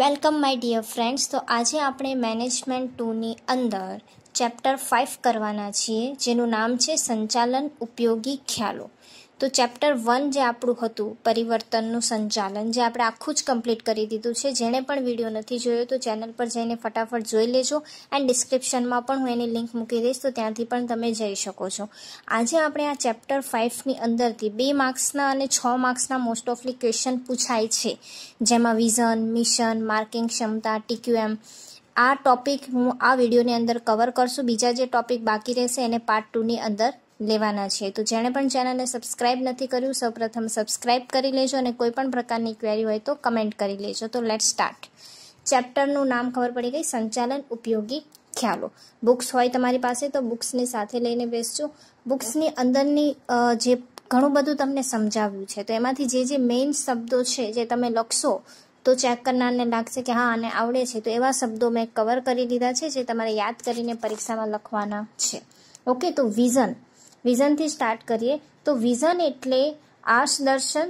welcome my dear friends તો આજે આપણે મેનેજમેન્ટ ટુની અંદર ચેપ્ટર ફાઇવ કરવાના છીએ જેનું નામ છે સંચાલન ઉપયોગી ખ્યાલો તો ચેપ્ટર વન જે આપણું હતું પરિવર્તનનું સંચાલન જે આપણે આખું જ કમ્પ્લીટ કરી દીધું છે જેણે પણ વિડીયો નથી જોયો તો ચેનલ પર જઈને ફટાફટ જોઈ લેજો એન્ડ ડિસ્ક્રિપ્શનમાં પણ હું એની લિંક મૂકી દઈશ તો ત્યાંથી પણ તમે જઈ શકો છો આજે આપણે આ ચેપ્ટર ફાઇવની અંદરથી બે માર્ક્સના અને છ માર્ક્સના મોસ્ટ ઓફલી ક્વેશ્ચન પૂછાય છે જેમાં વિઝન મિશન માર્કિંગ ક્ષમતા ટીક્યુએમ આ ટોપિક હું આ વિડીયોની અંદર કવર કરશું બીજા જે ટોપિક બાકી રહેશે એને પાર્ટ ટુની અંદર લેવાના છે તો જેણે પણ ચેનલને સબસ્ક્રાઇબ નથી કર્યું સૌપ્રથમ સબસ્ક્રાઇબ કરી લેજો અને કોઈ પણ પ્રકારની ક્વેરી હોય તો કમેન્ટ કરી લેજો તો લેટ સ્ટાર્ટ ચેપ્ટરનું નામ ખબર પડી ગઈ સંચાલન ઉપયોગી ખ્યાલો બુક્સ હોય તમારી પાસે તો બુક્સની સાથે લઈને બેસજો બુક્સની અંદરની જે ઘણું બધું તમને સમજાવ્યું છે તો એમાંથી જે જે મેઇન શબ્દો છે જે તમે લખશો તો ચેક કરનારને લાગશે કે હા આને આવડે છે તો એવા શબ્દો મેં કવર કરી દીધા છે જે તમારે યાદ કરીને પરીક્ષામાં લખવાના છે ઓકે તો વિઝન વિઝનથી સ્ટાર્ટ કરીએ તો વિઝન એટલે આશ દર્શન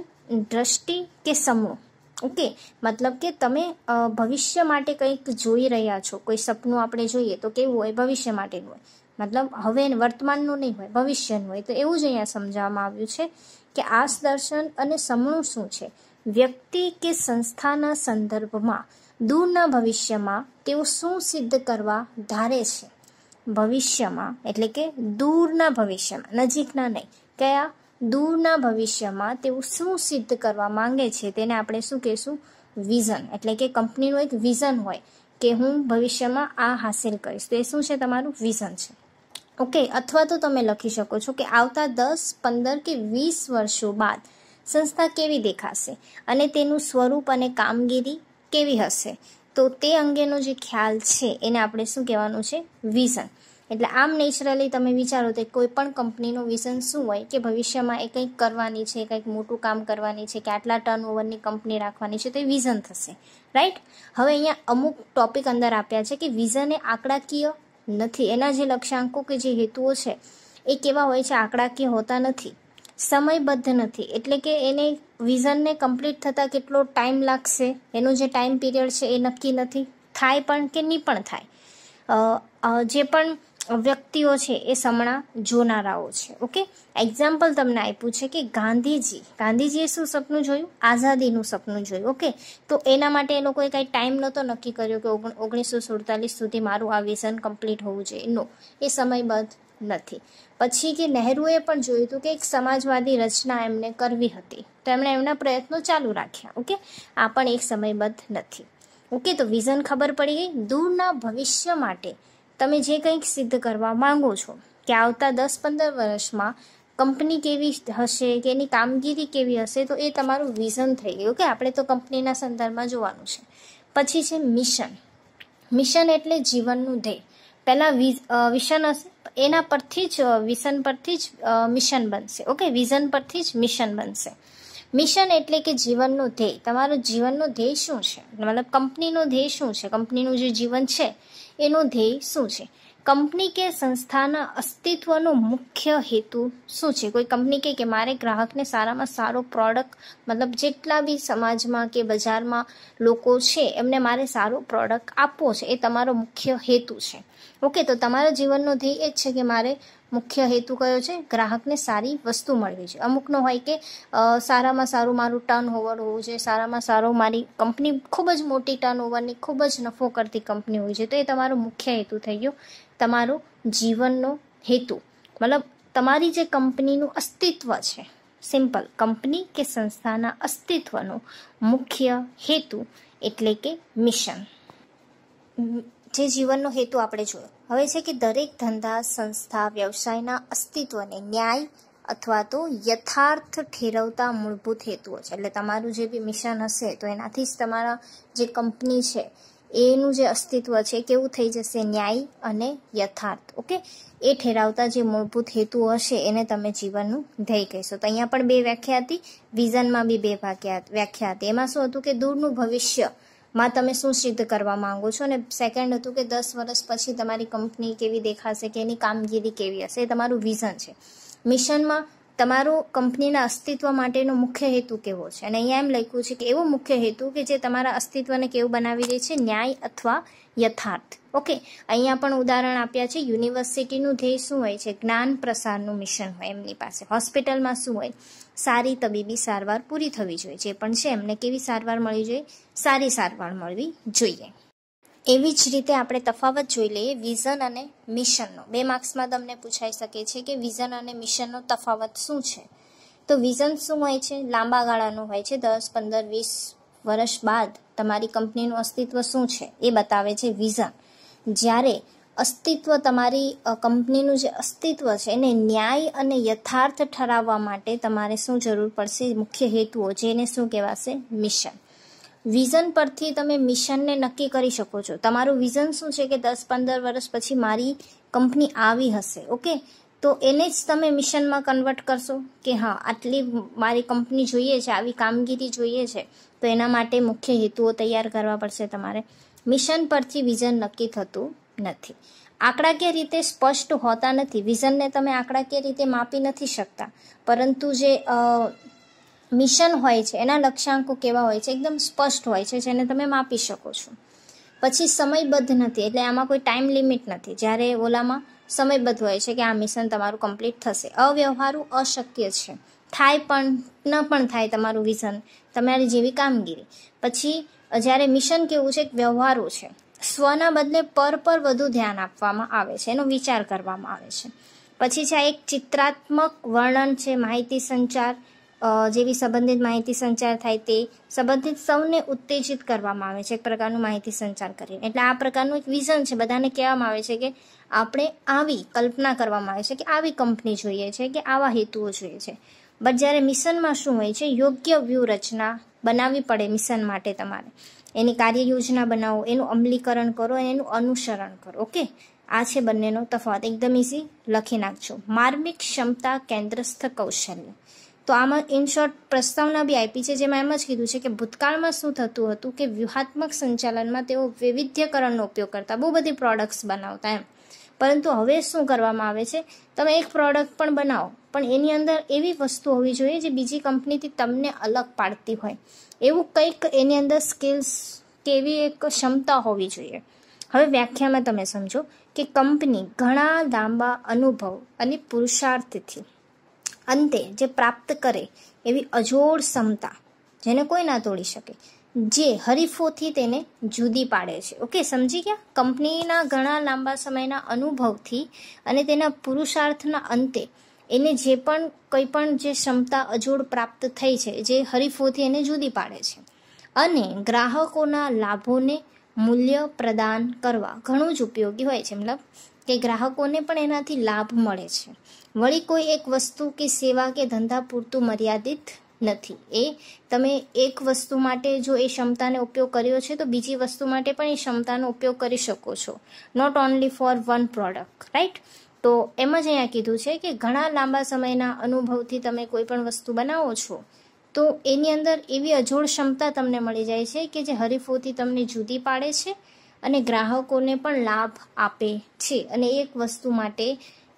દ્રષ્ટિ કે સમૂહ ઓકે મતલબ કે તમે ભવિષ્ય માટે કંઈક જોઈ રહ્યા છો કોઈ સપનું આપણે જોઈએ તો કેવું હોય ભવિષ્ય માટેનું હોય મતલબ હવે વર્તમાનનું નહીં હોય ભવિષ્યનું હોય તો એવું જ અહીંયા સમજાવવામાં આવ્યું છે કે આશ દર્શન અને સમૂહ શું છે વ્યક્તિ કે સંસ્થાના સંદર્ભમાં દૂરના ભવિષ્યમાં તેઓ શું સિદ્ધ કરવા ધારે છે ભવિષ્યમાં એટલે કે દૂરના ભવિષ્યમાં નજીકના નહીં કયા દૂરના ભવિષ્યમાં તેઓ શું સિદ્ધ કરવા માંગે છે તેને આપણે શું કહેશું વિઝન એટલે કે કંપનીનું એક વિઝન હોય કે હું ભવિષ્યમાં આ હાસિલ કરીશ તો એ શું છે તમારું વિઝન છે ઓકે અથવા તો તમે લખી શકો છો કે આવતા દસ પંદર કે વીસ વર્ષો બાદ સંસ્થા કેવી દેખાશે અને તેનું સ્વરૂપ અને કામગીરી કેવી હશે તો તે અંગેનો જે ખ્યાલ છે એને આપણે શું કહેવાનું છે વિઝન એટલે આમ નેચરલી તમે વિચારો તો કોઈ પણ કંપનીનું વિઝન શું હોય કે ભવિષ્યમાં એ કંઈક કરવાની છે કંઈક મોટું કામ કરવાની છે કે આટલા ટર્ન ઓવરની કંપની રાખવાની છે તો એ વિઝન થશે રાઈટ હવે અહીંયા અમુક ટોપિક અંદર આપ્યા છે કે વિઝન એ આંકડાકીય નથી એના જે લક્ષ્યાંકો કે જે હેતુઓ છે એ કેવા હોય છે આંકડાકીય હોતા નથી સમયબદ્ધ નથી એટલે કે એને વિઝનને કમ્પ્લીટ થતાં કેટલો ટાઈમ લાગશે એનો જે ટાઈમ પીરિયડ છે એ નક્કી નથી થાય પણ કે નહીં પણ થાય જે પણ વ્યક્તિઓ છે એ સમણા જોનારાઓ છે ઓકે એક્ઝામ્પલ તમને આપ્યું છે કે ગાંધીજી ગાંધીજીએ શું સપનું જોયું આઝાદીનું સપનું જોયું ઓકે તો એના માટે એ લોકોએ કાંઈ ટાઈમ નહોતો નક્કી કર્યો કે ઓગણીસો સુડતાલીસ સુધી મારું આ વિઝન કમ્પ્લીટ હોવું જોઈએ નો એ સમયબદ્ધ નથી પછી કે નહેરુએ પણ જોયું હતું કે એક સમાજવાદી રચના એમને કરવી હતી તો એમણે એમના પ્રયત્નો ચાલુ રાખ્યા ઓકે આ પણ એક સમયબદ્ધ નથી ઓકે તો વિઝન ખબર પડી ગઈ દૂરના ભવિષ્ય માટે તમે જે કંઈક સિદ્ધ કરવા માંગો છો કે આવતા દસ પંદર વર્ષમાં કંપની કેવી હશે કે એની કામગીરી કેવી હશે તો એ તમારું વિઝન થઈ ગયું કે આપણે તો કંપનીના સંદર્ભમાં જોવાનું છે પછી છે મિશન મિશન એટલે જીવનનું ધ્યેય પહેલાં વિઝન હશે એના પરથી જ વિઝન પરથી જ મિશન બનશે ઓકે વિઝન પરથી જ મિશન બનશે મિશન એટલે કે જીવનનું ધ્યેય તમારું જીવનનું ધ્યેય શું છે મતલબ કંપનીનું ધ્યેય શું છે કંપનીનું જે જીવન છે એનું ધ્યેય શું છે કંપની કે સંસ્થાના અસ્તિત્વનો મુખ્ય હેતુ શું છે કોઈ કંપની કે કે મારે ગ્રાહકને સારામાં સારો પ્રોડક્ટ મતલબ જેટલા બી સમાજમાં કે બજારમાં લોકો છે એમને મારે સારો પ્રોડક્ટ આપવો છે એ તમારો મુખ્ય હેતુ છે ઓકે તો તમારા જીવનનો ધ્યેય એ જ છે કે મારે મુખ્ય હેતુ કયો છે ગ્રાહકને સારી વસ્તુ મળવી છે અમુકનો હોય કે સારામાં સારું મારું ટર્ન ઓવર હોવું જોઈએ સારામાં સારો મારી કંપની ખૂબ જ મોટી ટર્ન ઓવરની ખૂબ જ નફો કરતી કંપની હોય છે તો એ તમારો મુખ્ય હેતુ થઈ ગયો તમારો જીવનનો હેતુ મતલબ તમારી જે કંપનીનું અસ્તિત્વ છે સિમ્પલ કંપની કે સંસ્થાના અસ્તિત્વનો મુખ્ય હેતુ એટલે કે મિશન જે જીવનનો હેતુ આપણે જોયો હવે છે કે દરેક ધંધા સંસ્થા વ્યવસાયના અસ્તિત્વને ન્યાય અથવા તો યથાર્થ ઠેરવતા મૂળભૂત હેતુઓ છે એટલે તમારું જે બી મિશન હશે તો એનાથી જ તમારા જે કંપની છે એનું જે અસ્તિત્વ છે કેવું થઈ જશે ન્યાય અને યથાર્થ ઓકે એ ઠેરાવતા જે મૂળભૂત હેતુઓ હશે એને તમે જીવનનું ધ્યેય કહેશો તો અહીંયા પણ બે વ્યાખ્યા હતી વિઝનમાં બી બે વ્યાખ્યા હતી એમાં શું હતું કે દૂરનું ભવિષ્ય માં તમે શું સિદ્ધ કરવા માંગો છો અને સેકન્ડ હતું કે દસ વર્ષ પછી તમારી કંપની કેવી દેખાશે કે એની કામગીરી કેવી હશે એ તમારું વિઝન છે મિશનમાં તમારું કંપનીના અસ્તિત્વ માટેનો મુખ્ય હેતુ કેવો છે અને અહીંયા એમ લખ્યું છે કે એવો મુખ્ય હેતુ કે જે તમારા અસ્તિત્વને કેવું બનાવી દે છે ન્યાય અથવા યથાર્થ ઓકે અહીંયા પણ ઉદાહરણ આપ્યા છે યુનિવર્સિટીનું ધ્યેય શું હોય છે જ્ઞાન પ્રસારનું મિશન હોય એમની પાસે હોસ્પિટલમાં શું હોય સારી તબીબી સારવાર પૂરી થવી જોઈએ જે પણ છે એમને કેવી સારવાર મળવી જોઈએ સારી સારવાર મળવી જોઈએ એવી જ રીતે આપણે તફાવત જોઈ લઈએ વિઝન અને મિશનનો બે માર્ક્સમાં તમને પૂછાઈ શકે છે કે વિઝન અને મિશનનો તફાવત શું છે તો વિઝન શું હોય છે લાંબા ગાળાનું હોય છે દસ પંદર વીસ વર્ષ બાદ તમારી કંપનીનું અસ્તિત્વ શું છે એ બતાવે છે વિઝન જ્યારે અસ્તિત્વ તમારી કંપનીનું જે અસ્તિત્વ છે એને ન્યાય અને યથાર્થ ઠરાવવા માટે તમારે શું જરૂર પડશે મુખ્ય હેતુઓ જેને શું કહેવાશે મિશન વિઝન પરથી તમે મિશનને નક્કી કરી શકો છો તમારું વિઝન શું છે કે દસ પંદર વર્ષ પછી મારી કંપની આવી હશે ઓકે તો એને જ તમે મિશનમાં કન્વર્ટ કરશો કે હા આટલી મારી કંપની જોઈએ છે આવી કામગીરી જોઈએ છે તો એના માટે મુખ્ય હેતુઓ તૈયાર કરવા પડશે તમારે મિશન પરથી વિઝન નક્કી થતું નથી આંકડાકીય રીતે સ્પષ્ટ હોતા નથી વિઝનને તમે આંકડાકીય રીતે માપી નથી શકતા પરંતુ જે મિશન હોય છે એના લક્ષ્યાંકો કેવા હોય છે એકદમ સ્પષ્ટ હોય છે જેને તમે માપી શકો છો પછી સમયબદ્ધ નથી એટલે આમાં કોઈ ટાઈમ લિમિટ નથી જ્યારે ઓલામાં સમયબદ્ધ હોય છે કે આ મિશન તમારું કમ્પ્લીટ થશે અવ્યવહારુ અશક્ય છે થાય પણ ન પણ થાય તમારું વિઝન તમારી જેવી કામગીરી પછી જ્યારે મિશન કેવું છે વ્યવહારુ છે સ્વના બદલે પર પર વધુ ધ્યાન આપવામાં આવે છે એનો વિચાર કરવામાં આવે છે પછી છે એક ચિત્રાત્મક વર્ણન છે માહિતી સંચાર જેવી સંબંધિત માહિતી સંચાર થાય તે સંબંધિત સૌને ઉત્તેજિત કરવામાં આવે છે એક પ્રકારનું માહિતી સંચાર કરીને એટલે આ પ્રકારનું એક વિઝન છે બધાને કહેવામાં આવે છે કે આપણે આવી કલ્પના કરવામાં આવે છે કે આવી કંપની જોઈએ છે કે આવા હેતુઓ જોઈએ છે બટ જ્યારે મિશનમાં શું હોય છે યોગ્ય વ્યૂહરચના બનાવવી પડે મિશન માટે તમારે એની કાર્ય યોજના બનાવો એનું અમલીકરણ કરો એનું અનુસરણ કરો ઓકે આ છે બંનેનો તફાવત એકદમ ઇઝી લખી નાખજો માર્મિક ક્ષમતા કેન્દ્રસ્થ કૌશલ્ય તો આમાં ઇન શોર્ટ પ્રસ્તાવના બી આપી છે જેમાં એમ જ કીધું છે કે ભૂતકાળમાં શું થતું હતું કે વ્યૂહાત્મક સંચાલનમાં તેઓ વૈવિધ્યકરણનો ઉપયોગ કરતા બહુ બધી પ્રોડક્ટ્સ બનાવતા એમ પરંતુ હવે શું કરવામાં આવે છે તમે એક પ્રોડક્ટ પણ બનાવો પણ એની અંદર એવી વસ્તુ હોવી જોઈએ જે બીજી કંપનીથી તમને અલગ પાડતી હોય એવું કંઈક એની અંદર સ્કિલ્સ કે એવી એક ક્ષમતા હોવી જોઈએ હવે વ્યાખ્યામાં તમે સમજો કે કંપની ઘણા લાંબા અનુભવ અને પુરુષાર્થથી અંતે જે પ્રાપ્ત કરે એવી અજોડ ક્ષમતા જેને કોઈ ના તોડી શકે જે હરીફોથી તેને જુદી પાડે છે ઓકે સમજી ગયા કંપનીના ઘણા લાંબા સમયના અનુભવથી અને તેના પુરુષાર્થના અંતે એને જે પણ કંઈ પણ જે ક્ષમતા અજોડ પ્રાપ્ત થઈ છે જે હરીફોથી એને જુદી પાડે છે અને ગ્રાહકોના લાભોને મૂલ્ય પ્રદાન કરવા ઘણું જ ઉપયોગી હોય છે મતલબ કે ગ્રાહકોને પણ એનાથી લાભ મળે છે વળી કોઈ એક વસ્તુ કે સેવા કે ધંધા પૂરતું મર્યાદિત નથી એ તમે એક વસ્તુ માટે જો એ ક્ષમતાને ઉપયોગ કર્યો છે તો બીજી વસ્તુ માટે પણ એ ક્ષમતાનો ઉપયોગ કરી શકો છો not only for one product right તો એમ જ અહીંયા કીધું છે કે ઘણા લાંબા સમયના અનુભવથી તમે કોઈ પણ વસ્તુ બનાવો છો તો એની અંદર એવી અજોડ ક્ષમતા તમને મળી જાય છે કે જે હરીફોથી તમને જુદી પાડે છે અને ગ્રાહકોને પણ લાભ આપે છે અને એક વસ્તુ માટે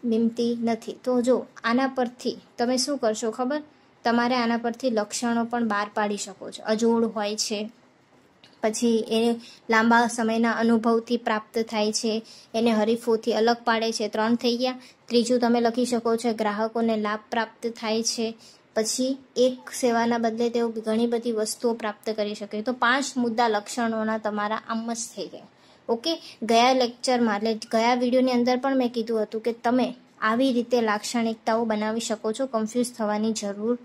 નિમતી નથી તો જો આના પરથી તમે શું કરશો ખબર તમારે આના પરથી લક્ષણો પણ બહાર પાડી શકો છો અજોડ હોય છે પછી એ લાંબા સમયના અનુભવથી પ્રાપ્ત થાય છે એને હરીફોથી અલગ પાડે છે ત્રણ થઈ ગયા ત્રીજું તમે લખી શકો છો ગ્રાહકોને લાભ પ્રાપ્ત થાય છે પછી એક સેવાના બદલે તેઓ ઘણી બધી વસ્તુઓ પ્રાપ્ત કરી શકે તો પાંચ મુદ્દા લક્ષણોના તમારા આમ જ થઈ ગયા ઓકે ગયા લેક્ચરમાં એટલે ગયા વિડીયોની અંદર પણ મેં કીધું હતું કે તમે આવી રીતે લાક્ષણિકતાઓ બનાવી શકો છો કન્ફ્યુઝ થવાની જરૂર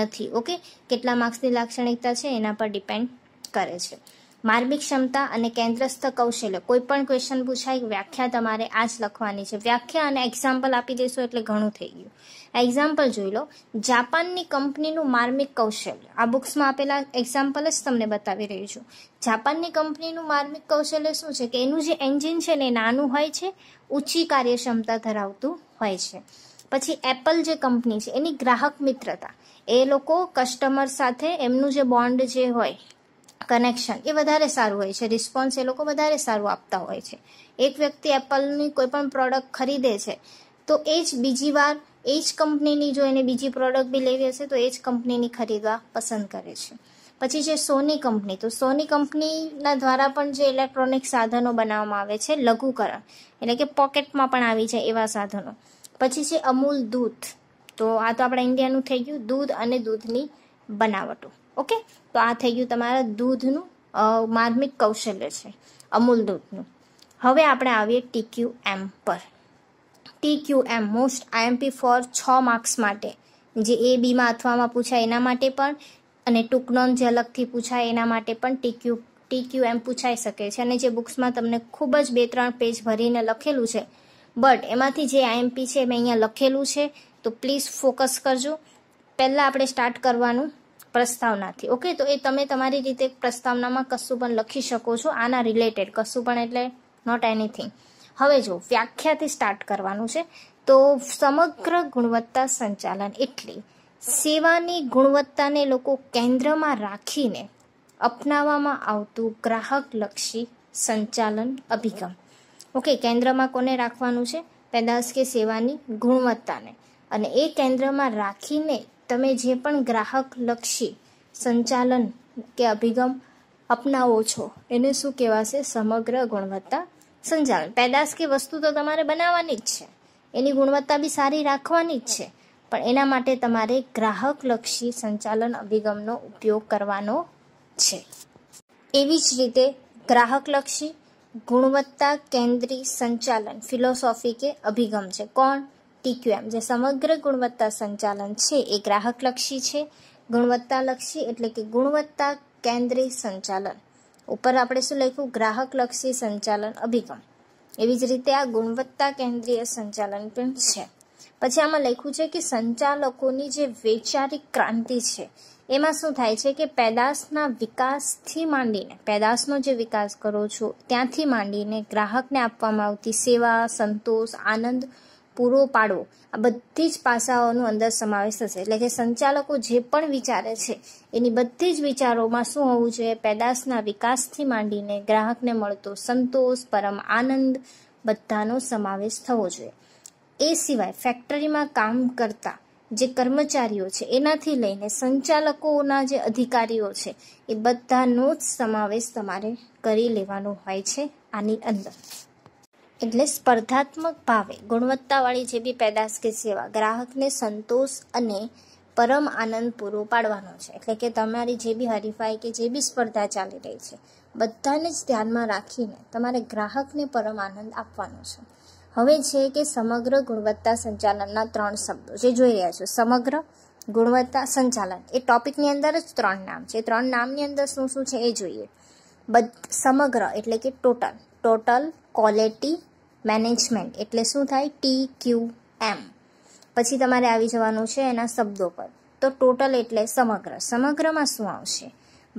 નથી ઓકે કેટલા માર્ક્સની લાક્ષણિકતા છે એના પર ડિપેન્ડ કરે છે માર્મિક ક્ષમતા અને કેન્દ્રસ્થ કૌશલ્ય કોઈ પણ ક્વેશ્ચન પૂછાય વ્યાખ્યા તમારે આ જ લખવાની છે વ્યાખ્યા અને એક્ઝામ્પલ આપી દેશો એટલે ઘણું થઈ ગયું એક્ઝામ્પલ જોઈ લો જાપાનની કંપનીનું માર્મિક કૌશલ્ય આ બુક્સમાં આપેલા એક્ઝામ્પલ જ તમને બતાવી રહી છું જાપાનની કંપનીનું માર્મિક કૌશલ્ય શું છે કે એનું જે એન્જિન છે ને નાનું હોય છે ઊંચી કાર્યક્ષમતા ધરાવતું હોય છે પછી એપલ જે કંપની છે એની ગ્રાહક મિત્રતા એ લોકો કસ્ટમર સાથે એમનું જે બોન્ડ જે હોય કનેક્શન એ વધારે સારું હોય છે રિસ્પોન્સ એ લોકો વધારે સારું આપતા હોય છે એક વ્યક્તિ એપલની કોઈ પણ પ્રોડક્ટ ખરીદે છે તો એ જ બીજી વાર એ જ કંપનીની જો એને બીજી પ્રોડક્ટ બી લેવી હશે તો એ જ કંપનીની ખરીદવા પસંદ કરે છે પછી છે સોની કંપની તો સોની કંપનીના દ્વારા પણ જે ઇલેક્ટ્રોનિક સાધનો બનાવવામાં આવે છે લઘુકરણ એટલે કે પોકેટમાં પણ આવી જાય એવા સાધનો પછી છે અમૂલ દૂધ તો આ તો આપણા ઇન્ડિયાનું થઈ ગયું દૂધ અને દૂધની બનાવટો ઓકે તો આ થઈ ગયું તમારા દૂધનું માર્મિક કૌશલ્ય છે અમૂલ દૂધનું હવે આપણે આવીએ ટીક્યુ એમ પર TQM most IMP for છ માર્ક્સ માટે જે એ બીમાં અથવામાં પૂછાય એના માટે પણ અને ટૂંકનોન ઝલકથી પૂછાય એના માટે પણ ટીક્યુ ટીક્યુ એમ પૂછાઈ શકે છે અને જે બુક્સમાં તમને ખૂબ જ બે ત્રણ પેજ ભરીને લખેલું છે બટ એમાંથી જે આઈએમપી છે મેં અહીંયા લખેલું છે તો પ્લીઝ ફોકસ કરજો પહેલાં આપણે સ્ટાર્ટ કરવાનું પ્રસ્તાવનાથી ઓકે તો એ તમે તમારી રીતે પ્રસ્તાવનામાં કશું પણ લખી શકો છો આના રિલેટેડ કશું પણ એટલે નોટ એનીથિંગ હવે જો વ્યાખ્યાથી સ્ટાર્ટ કરવાનું છે તો સમગ્ર ગુણવત્તા સંચાલન એટલે સેવાની ગુણવત્તાને લોકો કેન્દ્રમાં રાખીને અપનાવવામાં આવતું ગ્રાહકલક્ષી સંચાલન અભિગમ ઓકે કેન્દ્રમાં કોને રાખવાનું છે પેદાશ કે સેવાની ગુણવત્તાને અને એ કેન્દ્રમાં રાખીને તમે જે પણ ગ્રાહકલક્ષી સંચાલન કે અભિગમ અપનાવો છો એને શું કહેવાશે સમગ્ર ગુણવત્તા સંચાલન પેદાશ કે વસ્તુ તો તમારે બનાવવાની જ છે એની ગુણવત્તા બી સારી રાખવાની જ છે પણ એના માટે તમારે ગ્રાહકલક્ષી સંચાલન અભિગમનો ઉપયોગ કરવાનો છે એવી જ રીતે ગ્રાહકલક્ષી ગુણવત્તા કેન્દ્રી સંચાલન ફિલોસોફી કે અભિગમ છે કોણ ટીક્યુએમ જે સમગ્ર ગુણવત્તા સંચાલન છે એ ગ્રાહકલક્ષી છે ગુણવત્તાલક્ષી એટલે કે ગુણવત્તા કેન્દ્રિત સંચાલન ઉપર આપણે શું લખ્યું ગ્રાહકલક્ષી સંચાલન અભિગમ એવી જ રીતે આ ગુણવત્તા કેન્દ્રીય સંચાલન પણ છે પછી આમાં લખ્યું છે કે સંચાલકોની જે વૈચારિક ક્રાંતિ છે એમાં શું થાય છે કે પેદાશના વિકાસથી માંડીને પેદાશનો જે વિકાસ કરો છો ત્યાંથી માંડીને ગ્રાહકને આપવામાં આવતી સેવા સંતોષ આનંદ પૂરો પાડવો આ બધી જ પાસાઓનો અંદર સમાવેશ થશે એટલે કે સંચાલકો જે પણ વિચારે છે એની બધી જ વિચારોમાં શું હોવું જોઈએ પેદાશના વિકાસથી માંડીને ગ્રાહકને મળતો સંતોષ પરમ આનંદ બધાનો સમાવેશ થવો જોઈએ એ સિવાય ફેક્ટરીમાં કામ કરતા જે કર્મચારીઓ છે એનાથી લઈને સંચાલકોના જે અધિકારીઓ છે એ બધાનો જ સમાવેશ તમારે કરી લેવાનો હોય છે આની અંદર એટલે સ્પર્ધાત્મક ભાવે ગુણવત્તાવાળી જે બી પેદાશ કે સેવા ગ્રાહકને સંતોષ અને પરમ આનંદ પૂરો પાડવાનો છે એટલે કે તમારી જે બી હરીફાઈ કે જે બી સ્પર્ધા ચાલી રહી છે બધાને જ ધ્યાનમાં રાખીને તમારે ગ્રાહકને પરમ આનંદ આપવાનો છે હવે છે કે સમગ્ર ગુણવત્તા સંચાલનના ત્રણ શબ્દો જે જોઈ રહ્યા છો સમગ્ર ગુણવત્તા સંચાલન એ ટોપિકની અંદર જ ત્રણ નામ છે ત્રણ નામની અંદર શું શું છે એ જોઈએ બધ સમગ્ર એટલે કે ટોટલ ટોટલ ક્વોલિટી મેનેજમેન્ટ એટલે શું થાય ટી ક્યુ એમ પછી તમારે આવી જવાનું છે એના શબ્દો પર તો ટોટલ એટલે સમગ્ર સમગ્રમાં શું આવશે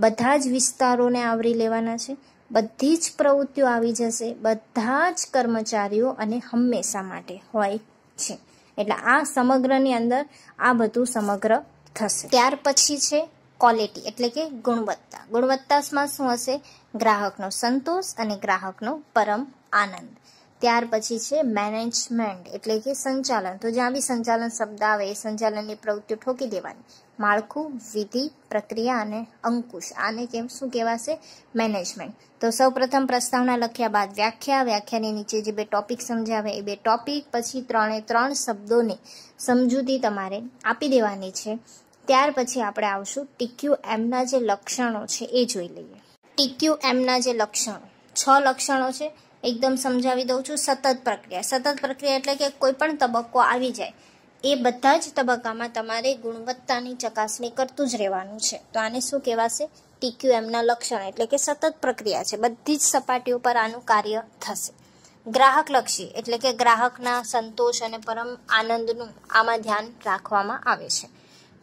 બધા જ વિસ્તારોને આવરી લેવાના છે બધી જ પ્રવૃત્તિઓ આવી જશે બધા જ કર્મચારીઓ અને હંમેશા માટે હોય છે એટલે આ સમગ્રની અંદર આ બધું સમગ્ર થશે ત્યાર પછી છે ક્વોલિટી એટલે કે ગુણવત્તા ગુણવત્તામાં શું હશે ગ્રાહકનો સંતોષ અને ગ્રાહકનો પરમ આનંદ ત્યાર પછી છે મેનેજમેન્ટ એટલે કે સંચાલન તો જ્યાં બી સંચાલન શબ્દ આવે એ સંચાલનની પ્રવૃત્તિ ઠોકી દેવાની માળખું વિધિ પ્રક્રિયા અને અંકુશ આને કેમ શું કહેવાશે મેનેજમેન્ટ તો સૌપ્રથમ પ્રસ્તાવના લખ્યા બાદ વ્યાખ્યા વ્યાખ્યાની નીચે જે બે ટોપિક સમજાવે એ બે ટોપિક પછી ત્રણે ત્રણ શબ્દોની સમજૂતી તમારે આપી દેવાની છે ત્યાર પછી આપણે આવશું ટીક્યુ એમના જે લક્ષણો છે એ જોઈ લઈએ ટીક્યુ એમના જે લક્ષણો છ લક્ષણો છે એકદમ સમજાવી દઉં છું સતત પ્રક્રિયા સતત પ્રક્રિયા એટલે કે કોઈ પણ તબક્કો આવી જાય એ બધા જ તબક્કામાં તમારે ગુણવત્તાની ચકાસણી કરતું જ રહેવાનું છે તો આને શું કહેવાશે ટીક્યુ એમના લક્ષણ એટલે કે સતત પ્રક્રિયા છે બધી જ સપાટી ઉપર આનું કાર્ય થશે ગ્રાહકલક્ષી એટલે કે ગ્રાહકના સંતોષ અને પરમ આનંદનું આમાં ધ્યાન રાખવામાં આવે છે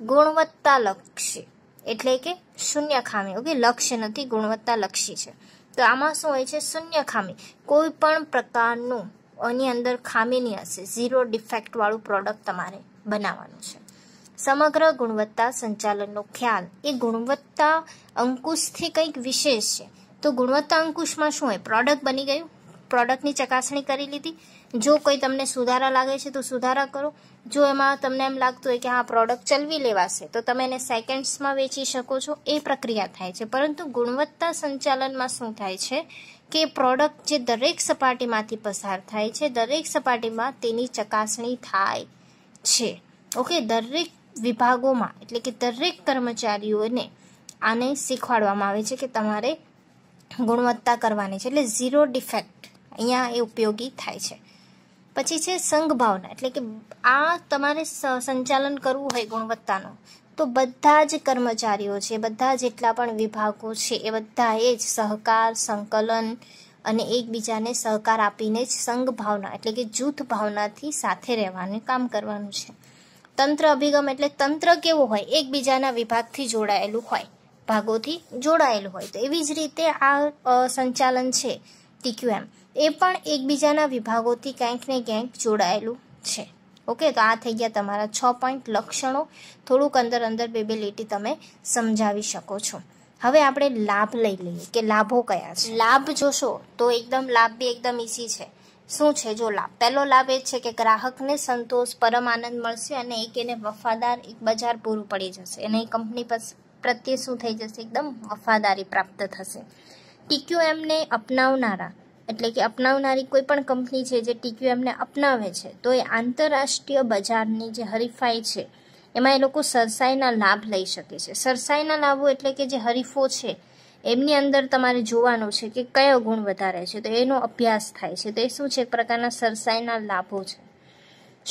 ગુણવત્તા લક્ષી એટલે કે શૂન્ય ખામી ઓકે લક્ષ્ય નથી ગુણવત્તા લક્ષી છે તો આમાં શું હોય છે શૂન્ય ખામી કોઈ પણ પ્રકારનું એની અંદર ખામી નહીં હશે ઝીરો ડિફેક્ટવાળું પ્રોડક્ટ તમારે બનાવવાનું છે સમગ્ર ગુણવત્તા સંચાલનનો ખ્યાલ એ ગુણવત્તા અંકુશથી કંઈક વિશેષ છે તો ગુણવત્તા અંકુશમાં શું હોય પ્રોડક્ટ બની ગયું પ્રોડક્ટની ચકાસણી કરી લીધી જો કોઈ તમને સુધારા લાગે છે તો સુધારા કરો જો એમાં તમને એમ લાગતું હોય કે હા પ્રોડક્ટ ચલવી લેવાશે તો તમે એને સેકન્ડ્સમાં વેચી શકો છો એ પ્રક્રિયા થાય છે પરંતુ ગુણવત્તા સંચાલનમાં શું થાય છે કે પ્રોડક્ટ જે દરેક સપાટીમાંથી પસાર થાય છે દરેક સપાટીમાં તેની ચકાસણી થાય છે ઓકે દરેક વિભાગોમાં એટલે કે દરેક કર્મચારીઓને આને શીખવાડવામાં આવે છે કે તમારે ગુણવત્તા કરવાની છે એટલે ઝીરો ડિફેક્ટ અહીંયા એ ઉપયોગી થાય છે પછી છે સંઘ ભાવના એટલે કે આ તમારે સંચાલન કરવું હોય ગુણવત્તાનું તો બધા જ કર્મચારીઓ છે બધા જેટલા પણ વિભાગો છે એ બધાએ જ સહકાર સંકલન અને એકબીજાને સહકાર આપીને જ સંઘ ભાવના એટલે કે જૂથ ભાવનાથી સાથે રહેવાનું કામ કરવાનું છે તંત્ર અભિગમ એટલે તંત્ર કેવું હોય એકબીજાના વિભાગથી જોડાયેલું હોય ભાગોથી જોડાયેલું હોય તો એવી જ રીતે આ સંચાલન છે ટીક્યુ એમ એ પણ એકબીજાના વિભાગોથી ક્યાંક ને ક્યાંક જોડાયેલું છે ઓકે તો આ થઈ ગયા તમારા છ પોઈન્ટ લક્ષણો થોડુંક અંદર અંદર બે બે લીટી તમે સમજાવી શકો છો હવે આપણે લાભ લઈ લઈએ કે લાભો કયા છે લાભ જોશો તો એકદમ લાભ બી એકદમ ઈઝી છે શું છે જો લાભ પહેલો લાભ એ છે કે ગ્રાહકને સંતોષ પરમ આનંદ મળશે અને એક એને વફાદાર એક બજાર પૂરું પડી જશે અને એ કંપની પ્રત્યે શું થઈ જશે એકદમ વફાદારી પ્રાપ્ત થશે ટીક્યુ એમને અપનાવનારા એટલે કે અપનાવનારી કોઈ પણ કંપની છે જે ટીક્યુએમને અપનાવે છે તો એ આંતરરાષ્ટ્રીય બજારની જે હરીફાઈ છે એમાં એ લોકો સરસાઈના લાભ લઈ શકે છે સરસાઈના લાભો એટલે કે જે હરીફો છે એમની અંદર તમારે જોવાનું છે કે કયો ગુણ વધારે છે તો એનો અભ્યાસ થાય છે તો એ શું છે એક પ્રકારના સરસાઈના લાભો છે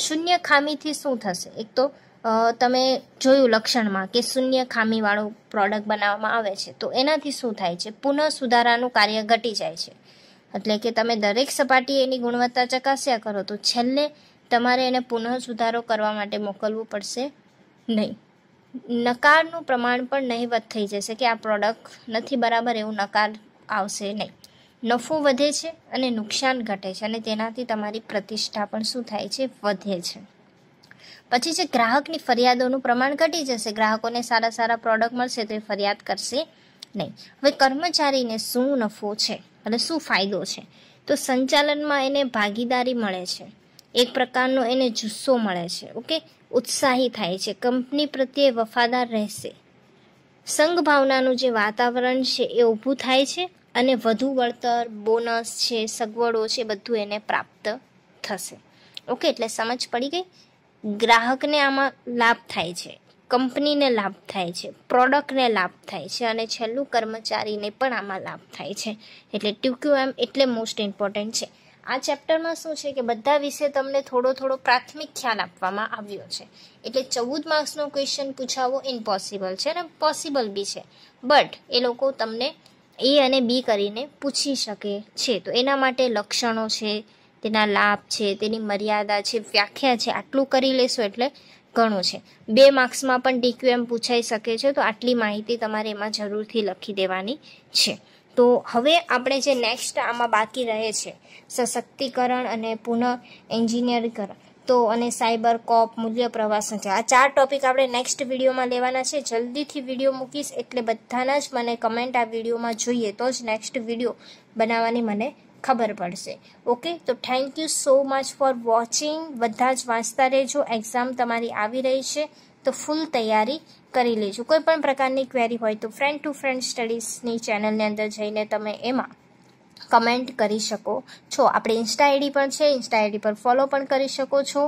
શૂન્ય ખામીથી શું થશે એક તો તમે જોયું લક્ષણમાં કે શૂન્ય ખામીવાળો પ્રોડક્ટ બનાવવામાં આવે છે તો એનાથી શું થાય છે પુનઃ સુધારાનું કાર્ય ઘટી જાય છે એટલે કે તમે દરેક સપાટીએ એની ગુણવત્તા ચકાસ્યા કરો તો છેલ્લે તમારે એને પુનઃ સુધારો કરવા માટે મોકલવું પડશે નહીં નકારનું પ્રમાણ પણ નહીવત થઈ જશે કે આ પ્રોડક્ટ નથી બરાબર એવું નકાર આવશે નહીં નફો વધે છે અને નુકસાન ઘટે છે અને તેનાથી તમારી પ્રતિષ્ઠા પણ શું થાય છે વધે છે પછી છે ગ્રાહકની ફરિયાદોનું પ્રમાણ ઘટી જશે ગ્રાહકોને સારા સારા પ્રોડક્ટ મળશે તો એ ફરિયાદ કરશે નહીં હવે કર્મચારીને શું નફો છે અને શું ફાયદો છે તો સંચાલનમાં એને ભાગીદારી મળે છે એક પ્રકારનો એને જુસ્સો મળે છે ઓકે ઉત્સાહી થાય છે કંપની પ્રત્યે વફાદાર રહેશે સંઘ ભાવનાનું જે વાતાવરણ છે એ ઊભું થાય છે અને વધુ વળતર બોનસ છે સગવડો છે બધું એને પ્રાપ્ત થશે ઓકે એટલે સમજ પડી ગઈ ગ્રાહકને આમાં લાભ થાય છે કંપનીને લાભ થાય છે પ્રોડક્ટને લાભ થાય છે અને છેલ્લું કર્મચારીને પણ આમાં લાભ થાય છે એટલે ટીક્યુએમ એટલે મોસ્ટ ઇમ્પોર્ટન્ટ છે આ ચેપ્ટરમાં શું છે કે બધા વિશે તમને થોડો થોડો પ્રાથમિક ખ્યાલ આપવામાં આવ્યો છે એટલે ચૌદ માર્ક્સનો ક્વેશ્ચન પૂછાવો ઇમ્પોસિબલ છે અને પોસિબલ બી છે બટ એ લોકો તમને એ અને બી કરીને પૂછી શકે છે તો એના માટે લક્ષણો છે તેના લાભ છે તેની મર્યાદા છે વ્યાખ્યા છે આટલું કરી લેશો એટલે ઘણું છે બે માર્ક્સમાં પણ ડીક્યુએમ પૂછાઈ શકે છે તો આટલી માહિતી તમારે એમાં જરૂરથી લખી દેવાની છે તો હવે આપણે જે નેક્સ્ટ આમાં બાકી રહે છે સશક્તિકરણ અને પુનઃ એન્જિનિયરીકરણ તો અને સાયબર કોપ મૂલ્ય પ્રવાહ છે આ ચાર ટોપિક આપણે નેક્સ્ટ વિડીયોમાં લેવાના છે જલ્દીથી વિડીયો મૂકીશ એટલે બધાના જ મને કમેન્ટ આ વિડીયોમાં જોઈએ તો જ નેક્સ્ટ વિડીયો બનાવવાની મને ખબર પડશે ઓકે તો thank you so much for watching બધા જ વાંચતા રહેજો એક્ઝામ તમારી આવી રહી છે તો ફૂલ તૈયારી કરી લેજો કોઈ પણ પ્રકારની ક્વેરી હોય તો ફ્રેન્ડ ટુ ફ્રેન્ડ સ્ટડીઝની ચેનલની અંદર જઈને તમે એમાં કમેન્ટ કરી શકો છો આપણે ઇન્સ્ટા આઈડી પણ છે ઇન્સ્ટા આઈડી પર ફોલો પણ કરી શકો છો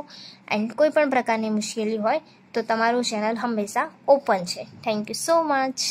એન્ડ કોઈ પણ પ્રકારની મુશ્કેલી હોય તો તમારું ચેનલ હંમેશા ઓપન છે થેન્ક યુ સો મચ